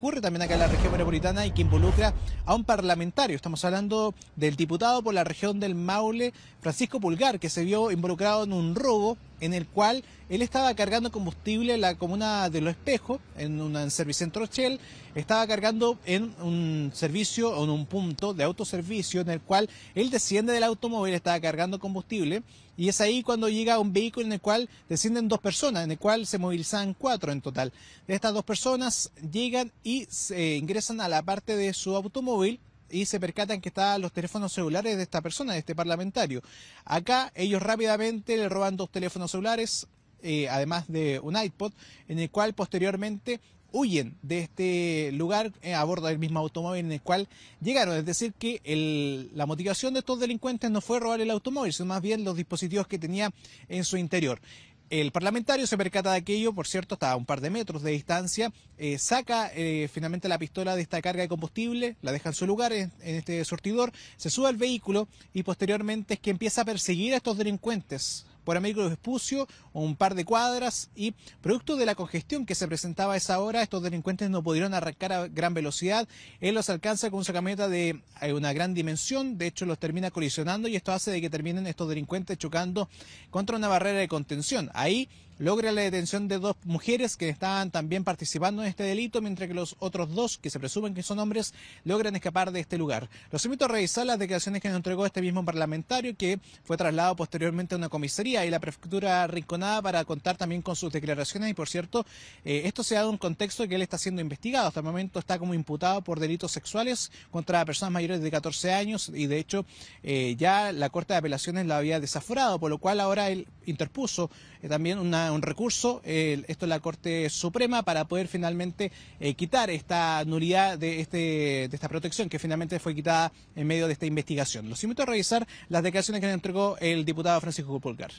ocurre también acá en la región metropolitana y que involucra a un parlamentario. Estamos hablando del diputado por la región del Maule, Francisco Pulgar, que se vio involucrado en un robo en el cual él estaba cargando combustible en la comuna de Los Espejos, en un servicio en Trochel, estaba cargando en un servicio, o en un punto de autoservicio en el cual él desciende del automóvil, estaba cargando combustible, y es ahí cuando llega un vehículo en el cual descienden dos personas, en el cual se movilizan cuatro en total. Estas dos personas llegan y se eh, ingresan a la parte de su automóvil, y se percatan que están los teléfonos celulares de esta persona, de este parlamentario. Acá ellos rápidamente le roban dos teléfonos celulares, eh, además de un iPod, en el cual posteriormente huyen de este lugar eh, a bordo del mismo automóvil en el cual llegaron. Es decir, que la motivación de estos delincuentes no fue robar el automóvil, sino más bien los dispositivos que tenía en su interior. El parlamentario se percata de aquello, por cierto, está a un par de metros de distancia, eh, saca eh, finalmente la pistola de esta carga de combustible, la deja en su lugar, en, este sortidor, se sube al vehículo y posteriormente es que empieza a perseguir a estos delincuentes por Américo Vespucio, un par de cuadras y producto de la congestión que se presentaba a esa hora, estos delincuentes no pudieron arrancar a gran velocidad. Él los alcanza con su camioneta de eh, una gran dimensión, de hecho los termina colisionando y esto hace de que terminen estos delincuentes chocando contra una barrera de contención. Ahí logra la detención de dos mujeres que estaban también participando en este delito, mientras que los otros dos, que se presumen que son hombres, logran escapar de este lugar. Los invito a revisar las declaraciones que nos entregó este mismo parlamentario, que fue trasladado posteriormente a una comisaría y la prefectura Rinconada para contar también con sus declaraciones. Y por cierto, eh, esto se da en un contexto que él está siendo investigado. Hasta el momento está como imputado por delitos sexuales contra personas mayores de 14 años y de hecho eh, ya la Corte de Apelaciones la había desaforado, por lo cual ahora él interpuso eh, también una un recurso, esto es la Corte Suprema, para poder finalmente eh, quitar esta nulidad de, este, de esta protección que finalmente fue quitada en medio de esta investigación. Los invito a revisar las declaraciones que le entregó el diputado Francisco Pulgar.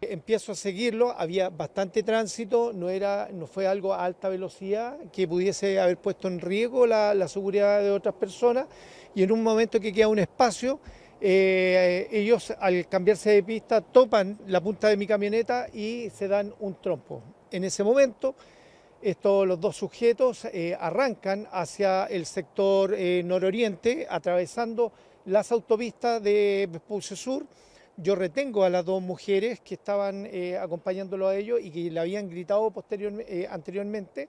Empiezo a seguirlo, había bastante tránsito, no, era, no fue algo a alta velocidad que pudiese haber puesto en riesgo la seguridad de otras personas y en un momento que queda un espacio eh, ellos al cambiarse de pista topan la punta de mi camioneta y se dan un trompo. En ese momento, estos, los dos sujetos eh, arrancan hacia el sector eh, nororiente, atravesando las autopistas de Vespucio Sur. Yo retengo a las dos mujeres que estaban acompañándolo a ellos y que le habían gritado anteriormente.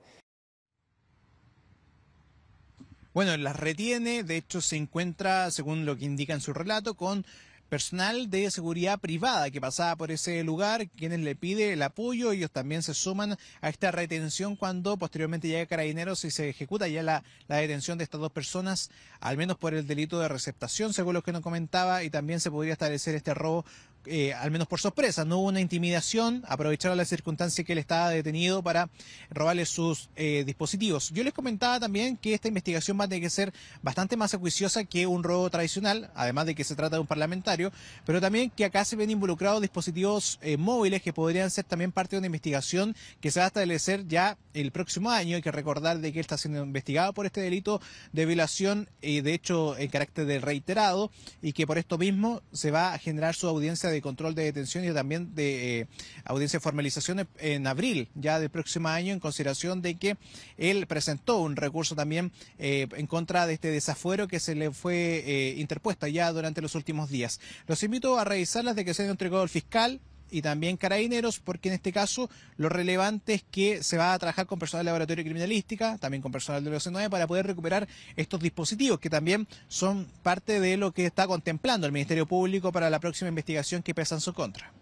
Bueno, las retiene, de hecho se encuentra, según lo que indica en su relato, con personal de seguridad privada que pasaba por ese lugar, quienes le pide el apoyo, ellos también se suman a esta retención cuando posteriormente llega Carabineros y se ejecuta ya la, la detención de estas dos personas, al menos por el delito de receptación, según lo que nos comentaba, y también se podría establecer este robo eh, al menos por sorpresa, no hubo una intimidación, aprovecharon la circunstancia que él estaba detenido para robarle sus eh, dispositivos. Yo les comentaba también que esta investigación va a tener que ser bastante más acuiciosa que un robo tradicional, además de que se trata de un parlamentario, pero también que acá se ven involucrados dispositivos eh, móviles que podrían ser también parte de una investigación que se va a establecer ya el próximo año. Hay que recordar de que él está siendo investigado por este delito de violación, ...y de hecho en carácter de reiterado, y que por esto mismo se va a generar su audiencia de de control de detención y también de eh, audiencia de formalización en abril ya del próximo año en consideración de que él presentó un recurso también eh, en contra de este desafuero que se le fue eh, interpuesta ya durante los últimos días. Los invito a revisar las de que se un el fiscal, y también carabineros, porque en este caso lo relevante es que se va a trabajar con personal de laboratorio criminalística, también con personal de los 9 para poder recuperar estos dispositivos que también son parte de lo que está contemplando el Ministerio Público para la próxima investigación que pesa en su contra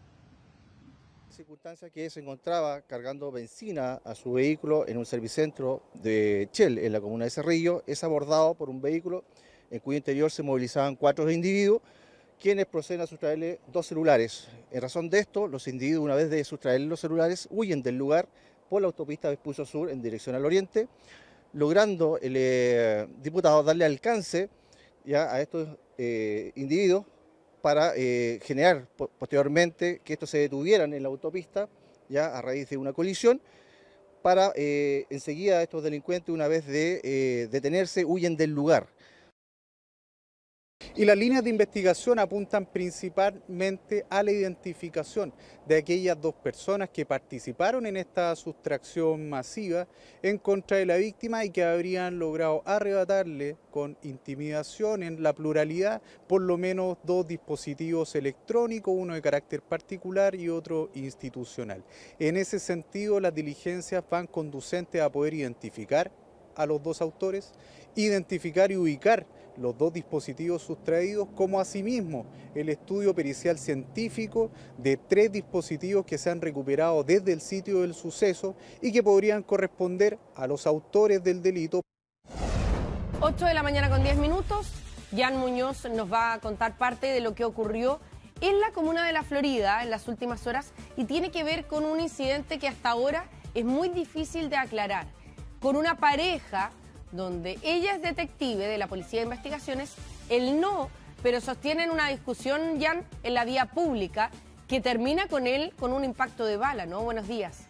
circunstancia que se encontraba cargando benzina a su vehículo en un servicentro de Chel, en la comuna de Cerrillo, es abordado por un vehículo en cuyo interior se movilizaban cuatro individuos quienes proceden a sustraerle dos celulares. En razón de esto, los individuos, una vez de sustraerle los celulares, huyen del lugar por la autopista Vespucio Sur en dirección al oriente, logrando el eh, diputado darle alcance ya, a estos eh, individuos para eh, generar posteriormente que estos se detuvieran en la autopista ya a raíz de una colisión para enseguida estos delincuentes una vez de detenerse huyen del lugar y las líneas de investigación apuntan principalmente a la identificación de aquellas dos personas que participaron en esta sustracción masiva en contra de la víctima y que habrían logrado arrebatarle con intimidación en la pluralidad por lo menos dos dispositivos electrónicos, uno de carácter particular y otro institucional. En ese sentido, las diligencias van conducentes a poder identificar a los dos autores, identificar y ubicar los dos dispositivos sustraídos, como asimismo el estudio pericial científico de tres dispositivos que se han recuperado desde el sitio del suceso y que podrían corresponder a los autores del delito. 8 de la mañana con 10 minutos, Jan Muñoz nos va a contar parte de lo que ocurrió en la comuna de La Florida en las últimas horas y tiene que ver con un incidente que hasta ahora es muy difícil de aclarar, con una pareja donde ella es detective de la Policía de Investigaciones, él no, pero sostienen una discusión, ya en la vía pública que termina con él con un impacto de bala, ¿no? Buenos días.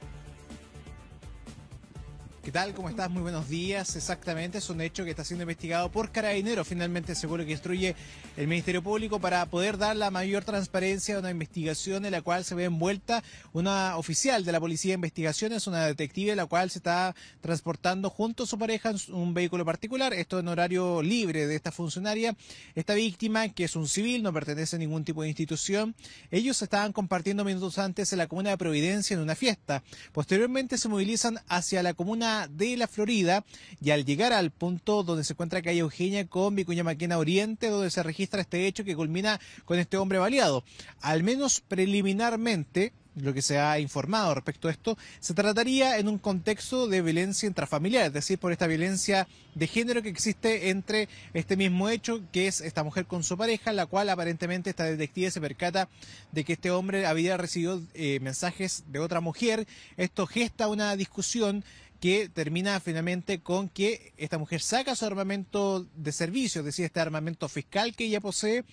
¿Qué tal? ¿Cómo estás? Muy buenos días. Exactamente, es un hecho que está siendo investigado por Carabineros, finalmente, seguro que instruye el Ministerio Público, para poder dar la mayor transparencia a una investigación en la cual se ve envuelta una oficial de la Policía de Investigaciones, una detective, la cual se está transportando junto a su pareja en un vehículo particular, esto en horario libre de esta funcionaria. Esta víctima, que es un civil, no pertenece a ningún tipo de institución, ellos estaban compartiendo minutos antes en la comuna de Providencia en una fiesta. Posteriormente se movilizan hacia la comuna de la Florida y al llegar al punto donde se encuentra calle Eugenia con Vicuña Maquena Oriente, donde se registra este hecho que culmina con este hombre baleado. Al menos preliminarmente, lo que se ha informado respecto a esto, se trataría en un contexto de violencia intrafamiliar, es decir, por esta violencia de género que existe entre este mismo hecho, que es esta mujer con su pareja, la cual aparentemente esta detective se percata de que este hombre había recibido eh, mensajes de otra mujer, esto gesta una discusión que termina finalmente con que esta mujer saca su armamento de servicio, es decir, este armamento fiscal que ella posee,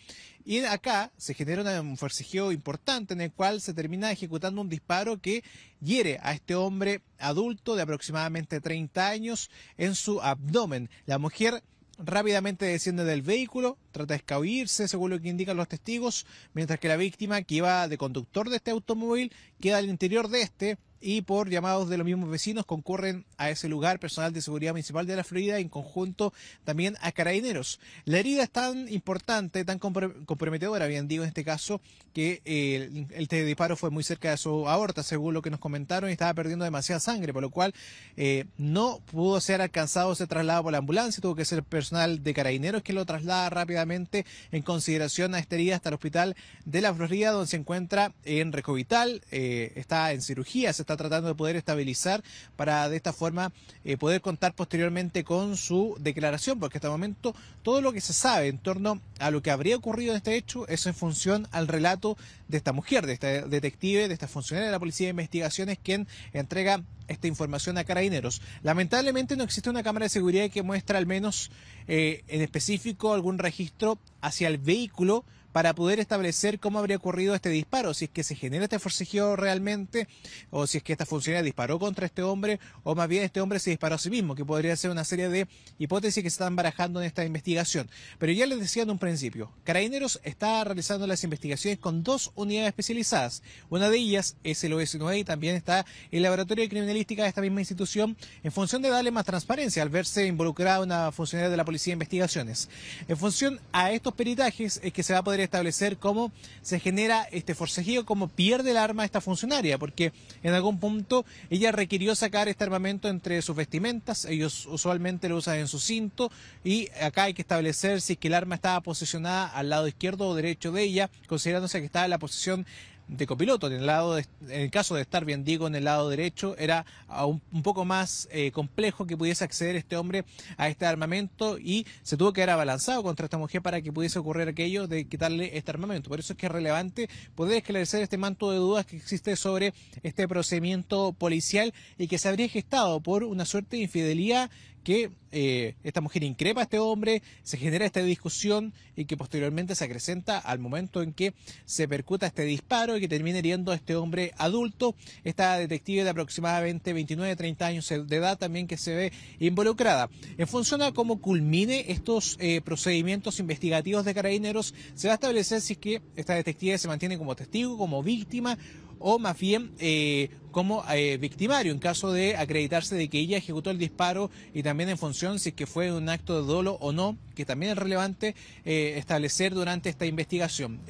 y acá se genera un forcejeo importante en el cual se termina ejecutando un disparo que hiere a este hombre adulto de aproximadamente 30 años en su abdomen. La mujer rápidamente desciende del vehículo, trata de escabullirse, según lo que indican los testigos, mientras que la víctima, que iba de conductor de este automóvil, queda al interior de este, y por llamados de los mismos vecinos concurren a ese lugar personal de seguridad municipal de la Florida en conjunto también a carabineros. La herida es tan importante, tan comprometedora, bien digo en este caso, que eh, el, el disparo fue muy cerca de su aorta, según lo que nos comentaron, y estaba perdiendo demasiada sangre, por lo cual eh, no pudo ser alcanzado ese traslado por la ambulancia, tuvo que ser personal de carabineros que lo traslada rápidamente en consideración a esta herida hasta el hospital de la Florida, donde se encuentra en Recovital, eh, está en cirugía, está está tratando de poder estabilizar para de esta forma eh, poder contar posteriormente con su declaración, porque hasta el momento todo lo que se sabe en torno a lo que habría ocurrido en este hecho es en función al relato de esta mujer, de esta detective, de esta funcionaria de la Policía de Investigaciones, quien entrega esta información a carabineros. Lamentablemente no existe una cámara de seguridad que muestra al menos eh, en específico algún registro hacia el vehículo para poder establecer cómo habría ocurrido este disparo, si es que se genera este forcejeo realmente, o si es que esta funcionaria disparó contra este hombre, o más bien este hombre se disparó a sí mismo, que podría ser una serie de hipótesis que se están barajando en esta investigación. Pero ya les decía en un principio, Carabineros está realizando las investigaciones con dos unidades especializadas. Una de ellas es el OS9 y también está el Laboratorio de Criminalística de esta misma institución, en función de darle más transparencia al verse involucrada una funcionaria de la Policía de Investigaciones. En función a estos peritajes es que se va a poder establecer cómo se genera este forcejeo, cómo pierde el arma esta funcionaria, porque en algún punto ella requirió sacar este armamento entre sus vestimentas, ellos usualmente lo usan en su cinto, y acá hay que establecer si es que el arma estaba posicionada al lado izquierdo o derecho de ella, considerándose que estaba en la posición de copiloto. En el, lado en el caso de estar bien digo, en el lado derecho, era un, poco más eh, complejo que pudiese acceder este hombre a este armamento y se tuvo que haber abalanzado contra esta mujer para que pudiese ocurrir aquello de quitarle este armamento. Por eso es que es relevante poder esclarecer este manto de dudas que existe sobre este procedimiento policial y que se habría gestado por una suerte de infidelidad que eh, esta mujer increpa a este hombre, se genera esta discusión y que posteriormente se acrecenta al momento en que se percuta este disparo y que termina hiriendo a este hombre adulto. Esta detective de aproximadamente 29, 30 años de edad también que se ve involucrada. En función a cómo culmine estos eh, procedimientos investigativos de carabineros, se va a establecer si es que esta detective se mantiene como testigo, como víctima o más bien eh, como eh, victimario en caso de acreditarse de que ella ejecutó el disparo y también en función si es que fue un acto de dolo o no, que también es relevante eh, establecer durante esta investigación.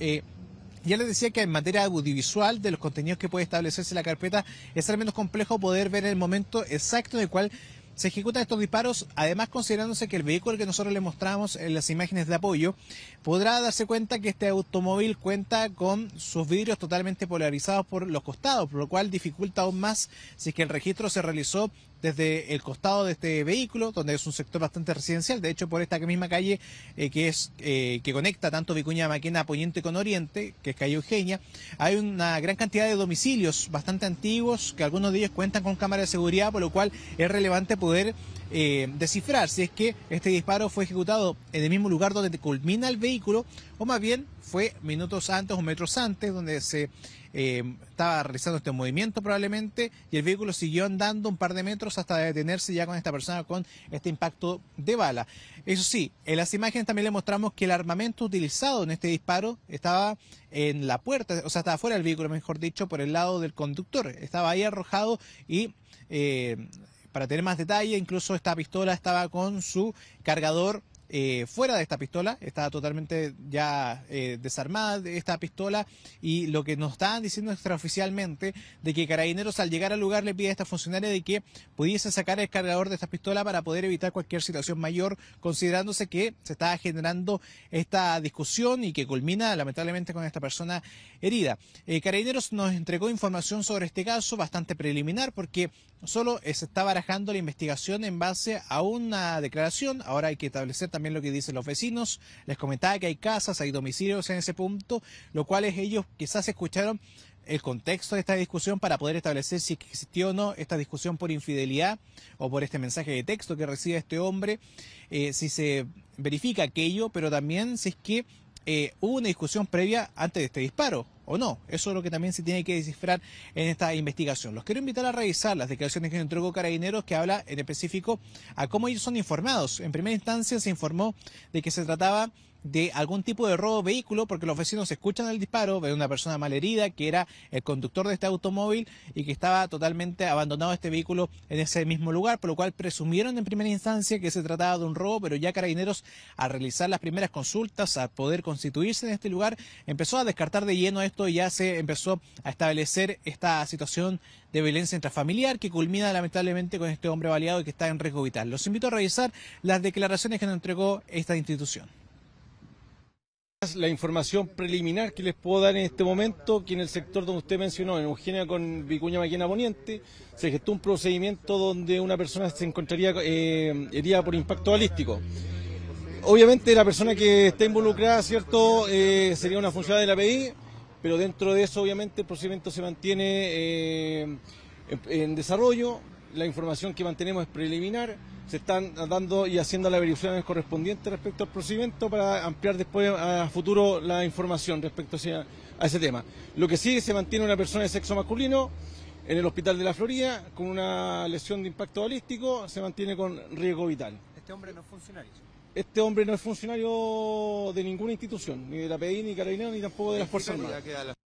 Ya les decía que en materia audiovisual de los contenidos que puede establecerse la carpeta es al menos complejo poder ver el momento exacto en el cual se ejecutan estos disparos, además considerándose que el vehículo que nosotros le mostramos en las imágenes de apoyo, podrá darse cuenta que este automóvil cuenta con sus vidrios totalmente polarizados por los costados, por lo cual dificulta aún más si es que el registro se realizó desde el costado de este vehículo, donde es un sector bastante residencial, de hecho por esta misma calle eh, que es eh, que conecta tanto Vicuña Maquena Poniente con Oriente, que es calle Eugenia, hay una gran cantidad de domicilios bastante antiguos, que algunos de ellos cuentan con cámaras de seguridad, por lo cual es relevante poder eh, descifrar si es que este disparo fue ejecutado en el mismo lugar donde culmina el vehículo o más bien fue minutos antes o metros antes donde se eh, estaba realizando este movimiento probablemente y el vehículo siguió andando un par de metros hasta detenerse ya con esta persona con este impacto de bala. Eso sí, en las imágenes también le mostramos que el armamento utilizado en este disparo estaba en la puerta, o sea, estaba fuera del vehículo, mejor dicho, por el lado del conductor. Estaba ahí arrojado y... Eh, para tener más detalle, incluso esta pistola estaba con su cargador eh, fuera de esta pistola, está totalmente ya eh, desarmada de esta pistola y lo que nos estaban diciendo extraoficialmente de que Carabineros al llegar al lugar le pide a esta funcionaria de que pudiese sacar el cargador de esta pistola para poder evitar cualquier situación mayor, considerándose que se estaba generando esta discusión y que culmina lamentablemente con esta persona herida. Eh, Carabineros nos entregó información sobre este caso bastante preliminar porque solo se está barajando la investigación en base a una declaración, ahora hay que establecer también también lo que dicen los vecinos. Les comentaba que hay casas, hay domicilios en ese punto, lo cual es ellos quizás escucharon el contexto de esta discusión para poder establecer si existió o no esta discusión por infidelidad o por este mensaje de texto que recibe este hombre, eh, si se verifica aquello, pero también si es que eh, hubo una discusión previa antes de este disparo o no. Eso es lo que también se tiene que descifrar en esta investigación. Los quiero invitar a revisar las declaraciones que entregó Carabineros que habla en específico a cómo ellos son informados. En primera instancia se informó de que se trataba de algún tipo de robo vehículo, porque los vecinos escuchan el disparo, ven una persona malherida que era el conductor de este automóvil y que estaba totalmente abandonado este vehículo en ese mismo lugar, por lo cual presumieron en primera instancia que se trataba de un robo, pero ya Carabineros, al realizar las primeras consultas, a poder constituirse en este lugar, empezó a descartar de lleno esto y ya se empezó a establecer esta situación de violencia intrafamiliar que culmina lamentablemente con este hombre baleado y que está en riesgo vital. Los invito a revisar las declaraciones que nos entregó esta institución. La información preliminar que les puedo dar en este momento, que en el sector donde usted mencionó, en Eugenia con Vicuña Maquena Poniente, se gestó un procedimiento donde una persona se encontraría eh, herida por impacto balístico. Obviamente la persona que está involucrada, ¿cierto?, eh, sería una funcionaria de la PI, pero dentro de eso obviamente el procedimiento se mantiene eh, en desarrollo, la información que mantenemos es preliminar, se están dando y haciendo las verificaciones correspondientes respecto al procedimiento para ampliar después a futuro la información respecto a ese tema. Lo que sigue se mantiene una persona de sexo masculino en el hospital de la Florida con una lesión de impacto balístico, se mantiene con riesgo vital. ¿Este hombre no es funcionario? Este hombre no es funcionario de ninguna institución, ni de la PDI, ni de Carabinero, ni tampoco de las Fuerzas Armadas.